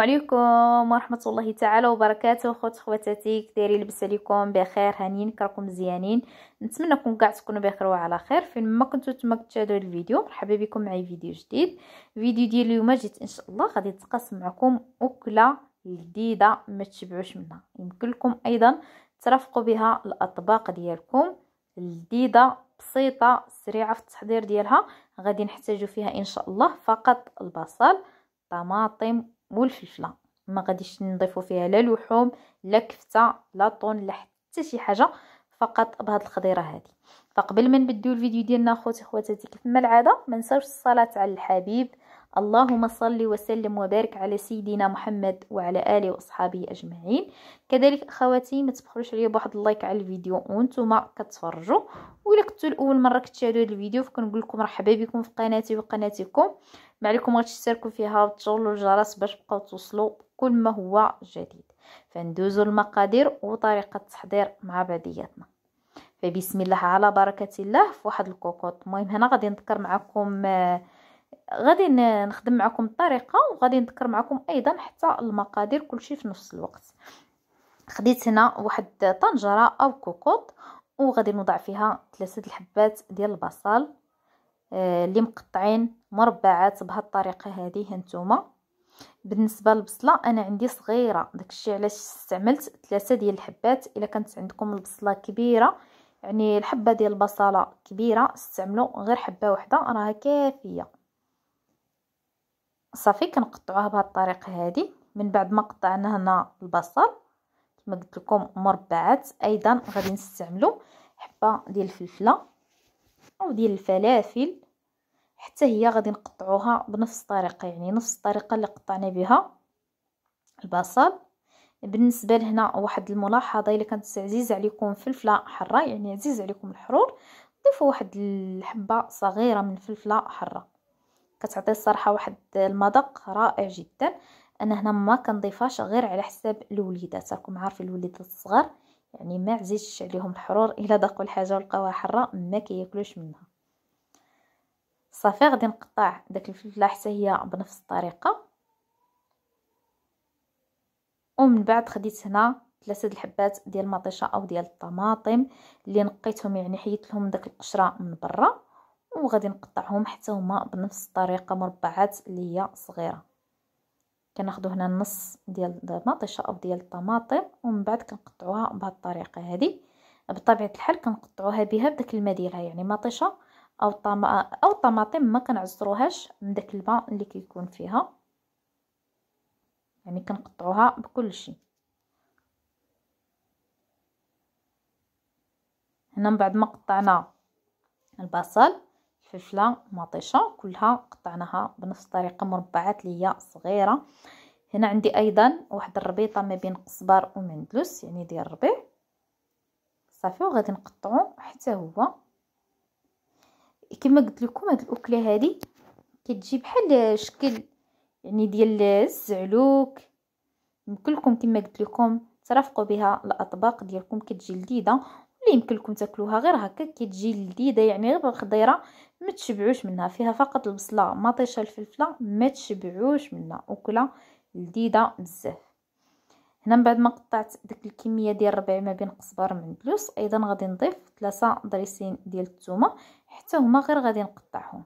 عليكم ورحمه الله تعالى وبركاته خوت خواتاتي كديري لبس عليكم بخير هانيين كراكم مزيانين كون كاع تكونوا بخير وعلى خير فين ما كنتو تما كتشاهدوا الفيديو مرحبا بكم معي فيديو جديد فيديو ديال اليوم جيت ان شاء الله غادي نتقاسم معكم اكله جديده ما تشبعوش منها يمكن لكم ايضا ترافقوا بها الاطباق ديالكم لذيذه بسيطه سريعه في التحضير ديالها غادي نحتاجو فيها ان شاء الله فقط البصل طماطم والفلفله ما غاديش نضيفوا فيها لا لحوم لا كفته لا طون لا حتى شي حاجه فقط بهاد الخضيره هذه فقبل ما نبداو الفيديو ديالنا اخوتي خواتاتي كيف ما العاده ما نساوش الصلاه على الحبيب اللهم صل وسلم وبارك على سيدنا محمد وعلى اله واصحابه اجمعين كذلك اخواتي ما تبخلوش عليا بواحد اللايك على الفيديو وانتم كتفرجوا ولا كنتو الاول مره كتشاهدوا الفيديو فكنقول لكم مرحبا بكم في قناتي وقناتكم ما عليكم غير تشتركوا فيها وتشغلوا الجرس باش تبقاو توصلوا كل ما هو جديد فندوزوا المقادير وطريقه التحضير مع بعضياتنا فبسم الله على بركه الله في واحد الكوكوط المهم هنا غادي نذكر معكم آه، غادي نخدم معكم الطريقه وغادي نذكر معكم ايضا حتى المقادير كلشي في نفس الوقت خديت هنا واحد طنجره او كوكوط وغادي نوضع فيها ثلاثه الحبات ديال البصل آه، اللي مقطعين مربعات الطريقه هذه هانتوما بالنسبه للبصله انا عندي صغيره داكشي علاش استعملت ثلاثه ديال الحبات الا كانت عندكم البصله كبيره يعني الحبه ديال البصله كبيره استعملوا غير حبه واحده راها كافيه صافي كنقطعوها بهذه الطريقه هذه من بعد ما قطعنا هنا البصل كما قلت لكم مربعات ايضا غادي نستعملوا حبه ديال الفلفله او ديال الفلافل حتى هي غادي نقطعوها بنفس الطريقه يعني نفس الطريقه اللي قطعنا بها البصل بالنسبه لهنا واحد الملاحظه الا كانت عزيزه عليكم فلفله حره يعني عزيز عليكم الحرور ضيفوا واحد الحبه صغيره من فلفله حره كتعطي الصراحه واحد المذاق رائع جدا انا هنا ما كنضيفهاش غير على حساب الوليدات راكم عارفين الوليدات الصغار يعني ما عزيزش عليهم الحرور الا ذاقوا الحاجه ولقاوها حره ما كياكلوش منها صافي غادي نقطع داك الفلفله حتى هي بنفس الطريقه ومن بعد خديت هنا ثلاثه د الحبات ديال المطيشه او ديال الطماطم اللي نقيتهم يعني حيدت لهم داك القشره من برا وغادي نقطعهم حتى هما بنفس الطريقه مربعات اللي هي صغيره كناخذوا هنا النص ديال المطيشه او ديال الطماطم ومن بعد كنقطعوها بهذه الطريقه هذه بطبيعه الحال كنقطعوها بها بداك الماء ديالها يعني مطيشه او طما او طماطم ما كنعصروهاش من داك الماء اللي كيكون فيها يعني كنقطعوها بكل شيء هنا من بعد ما قطعنا البصل فلفله مطيشه كلها قطعناها بنفس الطريقه مربعات اللي هي صغيره هنا عندي ايضا واحد الربيطه ما بين قزبر ومندلس يعني ديال الربيع صافي وغادي نقطعو حتى هو كما قلت لكم هذه الاكله هذه كتجي بحال شكل يعني ديال الزعلوك يمكن لكم كما قلت لكم ترافقوا بها الاطباق ديالكم كتجي لذيذه اللي يمكن لكم تاكلوها غير هكا كتجي لذيذه يعني غير خضيره ما تشبعوش منها فيها فقط البصله مطيشه الفلفله ما تشبعوش منها اكله لذيذه بزاف هنا من بعد ما قطعت ديك الكميه ديال الربع ما بين قزبر مندلوس ايضا غادي نضيف ثلاثه ضريسين ديال الثومه حتى هما غير غادي نقطعهم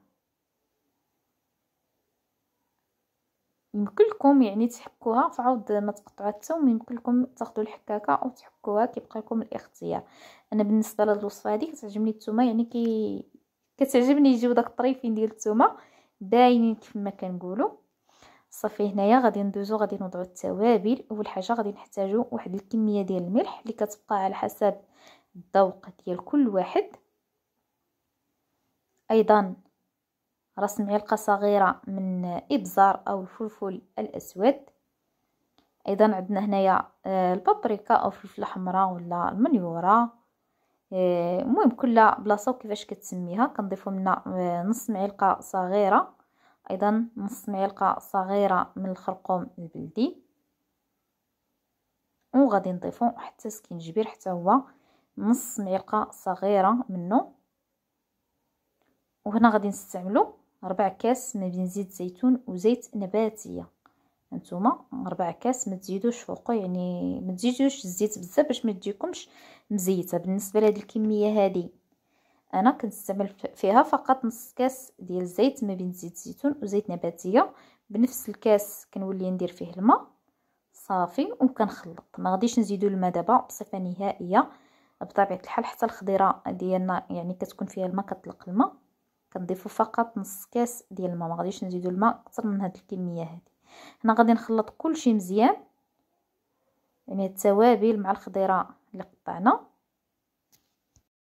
يمكن لكم يعني تحكوها فعاود ما تقطع حتى يمكن لكم تاخذوا الحكاكه او تحكوها كيبقى لكم الاختيار انا بالنسبه لهاد الوصفه هذه كتعجبني الثومه يعني كي كتعجبني يجيو داك الطريفين ديال الثومه باينين كيف ما كنقولوا صافي هنايا غادي ندوزو غادي نوضعو التوابل اول حاجه غادي نحتاجو واحد الكميه ديال الملح اللي كتبقى على حسب الذوق ديال كل واحد ايضا رص معلقة صغيرة من إبزار أو الفلفل الأسود أيضا عندنا هنايا آه، البابريكا أو الفلفلة حمراء ولا المنيورة آه، المهم كل بلاصة وكيفاش كتسميها كنضيفو منا آه، نص معلقة صغيرة أيضا نص معلقة صغيرة من الخرقوم البلدي وغادي نضيفو حتى سكينجبير حتى هو نص معلقة صغيرة منه وهنا غادي نستعملو ربع كاس ما بين زيت زيتون وزيت نباتيه هانتوما ربع كاس ما تزيدوش فوقه يعني ما تزيدوش الزيت بزاف باش ما تجيكمش مزيته بالنسبه لهاد الكميه هذه انا كنستعمل فيها فقط نص كاس ديال الزيت ما بين زيت الزيتون وزيت نباتيه بنفس الكاس كنولي ندير فيه الماء صافي وكنخلط ما غاديش نزيدو الماء دابا بصفه نهائيه بطبيعه الحال حتى الخضيره ديالنا يعني كتكون فيها الماء كطلق الماء كنضيفو فقط نص كاس ديال الماء ما غاديش نزيدو الماء اكثر من هذه الكميه هذه هنا غادي نخلط كلشي مزيان يعني التوابل مع الخضيره اللي قطعنا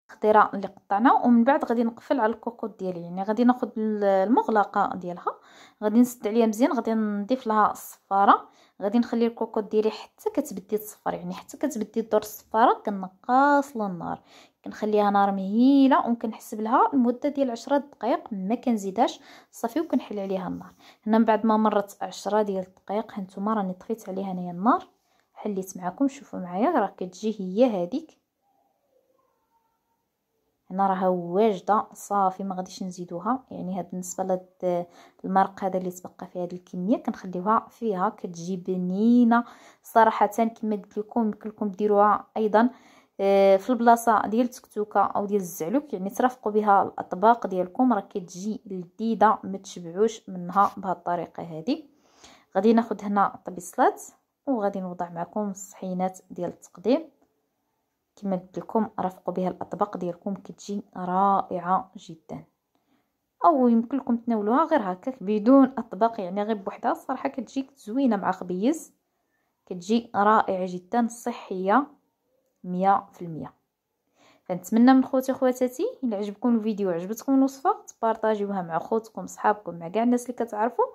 الخضيره اللي قطعنا ومن بعد غادي نقفل على الكوكوط ديالي يعني غادي ناخذ المغلقه ديالها غادي نسد عليها مزيان غادي نضيف لها الصفاره غادي نخلي الكوكوط ديالي حتى كتبدي تصفر يعني حتى كتبدي دور الصفاره كنقاص للنار كنخليها نار مهيله وكنحسب لها المده ديال 10 دقائق ما كنزيدهاش صافي وكنحل عليها النار هنا من بعد ما مرت 10 ديال الدقائق هانتوما راني طفيت عليها انايا النار حليت معكم شوفوا معايا راه كتجي هي هذيك هنا راها واجده صافي ما غاديش نزيدوها يعني هاد بالنسبه لهاد المرق هذا اللي تبقى في هاد الكميه كنخليوها فيها كتجي بنينه صراحه كما قلت لكم يمكن لكم ديروها ايضا آه، في البلاصه ديال التكتوكه او ديال الزعلوك يعني ترافقوا بها الاطباق ديالكم راه كتجي لذيذه ما تشبعوش منها بهذه الطريقه هذه غادي ناخذ هنا طبيصلات وغادي نوضع معكم الصحينات ديال التقديم كما قلت لكم رافقوا بها الاطباق ديالكم كتجي رائعه جدا او يمكن لكم تناولوها غير هكاك بدون اطباق يعني غير بوحدها الصراحه كتجي زوينه مع خبيز كتجي رائعه جدا صحيه مية في المية فنتمنى من خوتي خواتاتي الا عجبكم الفيديو عجبتكم الوصفه تبارطاجيوها مع خوتكم صحابكم مع كاع الناس اللي كتعرفوا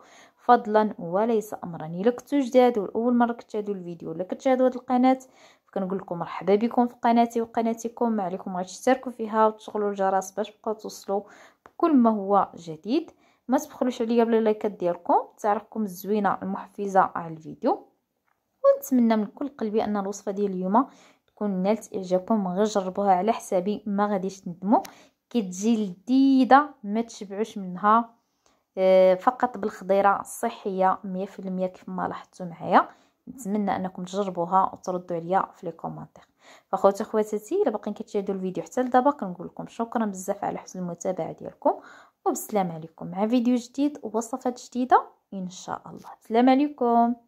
فضلا وليس امرا الا كنتو جداد واول مره كتشاهدوا الفيديو ولا كتشاهدوا هذه القناه فكنقول لكم مرحبا بكم في قناتي وقناتكم ما عليكم غير تشتركوا فيها وتشغلوا الجرس باش تبقاو توصلوا بكل ما هو جديد ما تبخلوش عليا بلا لايكات ديالكم تعرفكم الزوينه المحفزه على الفيديو ونتمنى من كل قلبي ان الوصفه ديال اليوم تكون نالت اعجابكم غير جربوها على حسابي ما غاديش تندموا كتجي لذيذه ما تشبعوش منها آه، فقط بالخضيره الصحيه 100% كيف ما لاحظتوا معايا نتمنى انكم تجربوها وتردوا عليا في لي كومونتير فخوتي خواتاتي الا باقيين كتشاهدوا الفيديو حتى لدابا كنقول لكم شكرا بزاف على حسن المتابعه ديالكم وبالسلامه عليكم مع فيديو جديد ووصفات جديده ان شاء الله السلام عليكم